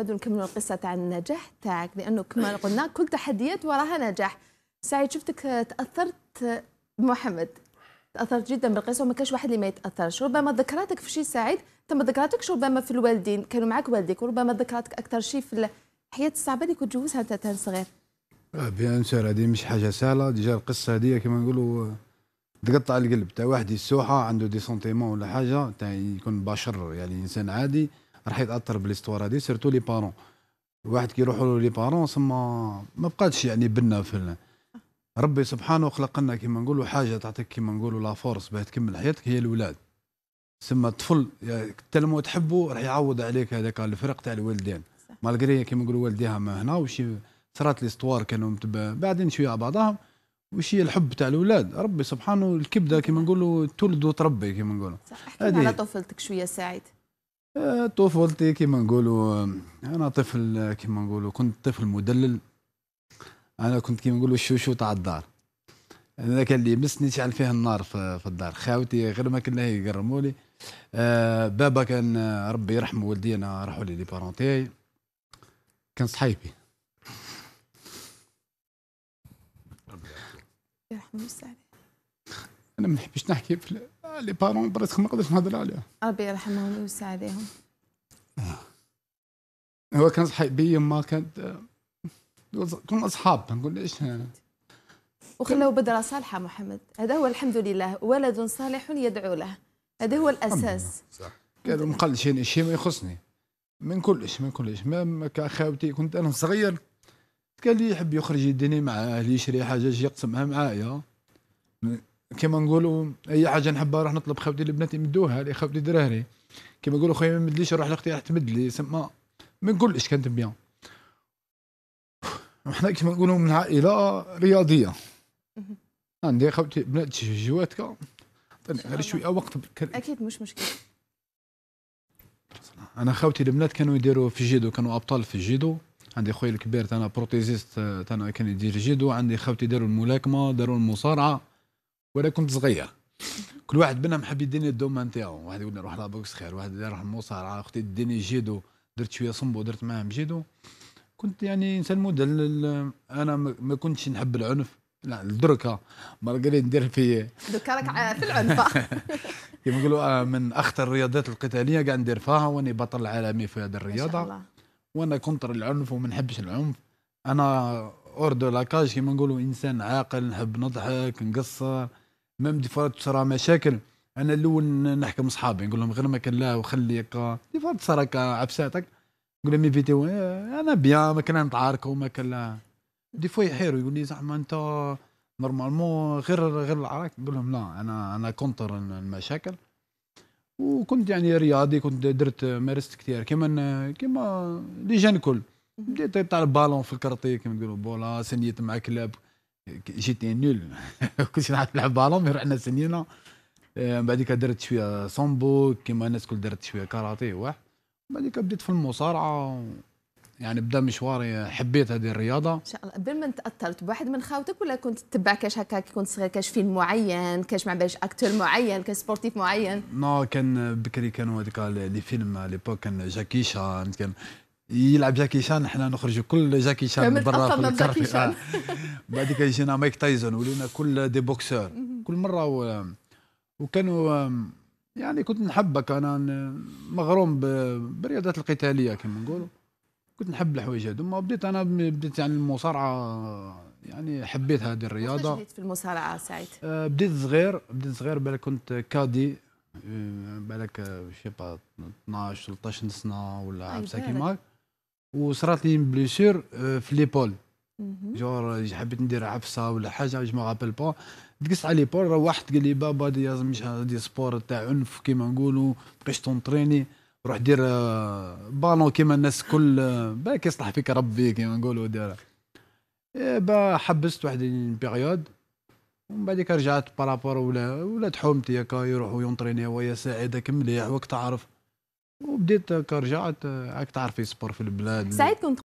بدو نكملوا القصة تاع النجاح تاعك لأنه كما قلنا كل تحديات وراها نجاح سعيد شفتك تأثرت بمحمد تأثرت جدا بالقصة وما كانش واحد اللي ما يتأثرش ربما ذكراتك في شيء سعيد تم ذكراتك ربما في الوالدين كانوا معك والديك وربما ذكراتك أكثر شيء في الحياة الصعبة اللي كنت تجوزها أنت كان صغير آه، بيان سور هذه مش حاجة سهلة ديجا القصة هذه كما نقولوا تقطع القلب تاع واحد يسوحة عنده دي سونتيمون ولا حاجة تاع يكون بشر يعني إنسان عادي راح يتاثر بالاستوار هذه سيرتو لي بارون الواحد كي يروحوا لي بارون سما ما بقاتش يعني بنا في ربي سبحانه خلق لنا كيما نقولوا حاجه تعطيك كيما نقولوا لا فورس باه تكمل حياتك هي الاولاد سما الطفل تلمو تحبه راح يعوض عليك هذاك الفرق تاع الوالدين مالغري كيما نقولوا والديها ما هنا وشي صرات ليستوار كانوا بعدين شويه على بعضهم هي الحب تاع الاولاد ربي سبحانه الكبده كيما نقولوا تولد وتربي كيما نقولوا صح احكي على طفولتك شويه سعيد آه، طفولتي كما نقولوا انا طفل كما نقولوا كنت طفل مدلل انا كنت كما نقولوا الشوشو تاع الدار انا كان اللي يمسني تشعل فيه النار في الدار خاوتي غير ما كنا يقرموا لي آه، بابا كان آه، ربي يرحمه والدينا راحوا لي لي كان صحيبي ربي يرحمه انا ما نحبش نحكي في لي بارون بريسك ما نقدرش نهضر عليها ربي يرحمهم ويوسع عليهم آه. هو كان بي ما كانت آه، كنا اصحاب نقول ليش وخلوه بدرة صالحه محمد هذا هو الحمد لله ولد صالح يدعو له هذا هو الاساس صح كانوا مقلشين شيء ما يخصني من كلش من كلش ما كخاوتي كنت انا صغير قال لي يحب يخرج يديني معاه يشري حاجه يقسمها معايا كما نقولوا اي حاجه نحبها راح نطلب خوتي لبناتي يمدوها لي خوتي دراري كما نقولوا خويا ما مدليش نروح لاختي راح تمد لي سما ما نقولش كانت بيان وحنا كما نقولوا من عائله رياضيه عندي خوتي بنات جواتك غير طيب، شويه وقت بكري. اكيد مش مشكله انا خوتي البنات كانوا يديروا في الجيدو كانوا ابطال في الجيدو عندي خويا الكبير تاعنا بروتيزيست تاعنا كان يدير جيدو عندي خوتي داروا الملاكمه داروا المصارعه وانا كنت صغير كل واحد منهم حب يديني الدومان تاعو واحد يقول لي روح لابوكس خير واحد يروح المصارعه على اختي يديني جيدو درت شويه صمبو درت معاهم جيدو كنت يعني انسان مودل انا ما كنتش نحب العنف لا الدركة مارغريت ندير في دركا راك في العنف كيما نقولوا آه، من اخطر الرياضات القتاليه قاعد ندير فيها واني بطل عالمي في هذه الرياضه وانا كونتر العنف وما نحبش العنف انا اور دو لاكاج كيما نقولوا انسان عاقل نحب نضحك نقصر ميم دي فوا تصرى مشاكل انا الاول نحكم صحابي نقول لهم غير ما كان لا وخلي هكا دي فوا تصرى هكا عبساتك نقول لهم فيديو انا بيان ما كان نتعاركوا ما كان لا دي فوا يحيروا يقول لي زعما انت نورمالمون غير غير العراك نقول لهم لا انا انا كونتر المشاكل وكنت يعني رياضي كنت درت مارست كثير كيما كيما لي جان كل بديت تاع البالون في الكارتي كيما نقولوا بولا سنيت مع كلاب جيتي نول كنت نعرف نلعب بالون رحنا سنينا آه، من بعد درت شويه سامبو كيما الناس كل درت شويه كاراتيه واحد من بعد بديت في المصارعه يعني بدا مشواري آه، حبيت هذه الرياضه ان شاء الله قبل ما تاثرت بواحد من خاوتك ولا كنت تتبع كاش هكا كي كنت صغير كاش فيلم معين كاش مع باش اكتور معين كاش سبورتيف معين نو كان بكري كانوا هذيك لي فيلم آه، ليبوك كان جاكي شان كان يلعب جاكي شان حنا نخرجوا كل جاكي شان برا في الكارفي آه. بعد كي جينا مايك تايزون ولينا كل دي بوكسور كل مره و... وكانوا يعني كنت نحبك انا مغروم بالرياضات القتاليه كما نقولوا كنت نحب الحوايج هذوما بديت انا بديت يعني المصارعه يعني حبيت هذه الرياضه بديت في المصارعه سعيد آه، بديت صغير بديت صغير بالك كنت كادي آه، بالك شي با 12 13 سنه ولا طيب، عام ساكي ماك وصرات لي بليسور آه، في ليبول جور حبيت ندير عفسه ولا حاجه جو مابيل با تقص على ليبول روحت قال لي بابا دي مش دي سبور تاع عنف كيما نقولوا بقيتش تونطريني روح دير آه، بالون كيما الناس كل آه، باك يصلح فيك ربي كيما نقولوا دايره با حبست واحد البيريود ومن بعد رجعت بارابور ولا ولاد حومتي هكا يروحوا يونطريني هو يا سعيد مليح وك تعرف وبديت كرجعت عاك تعرفي سبور في البلاد سعيد كنت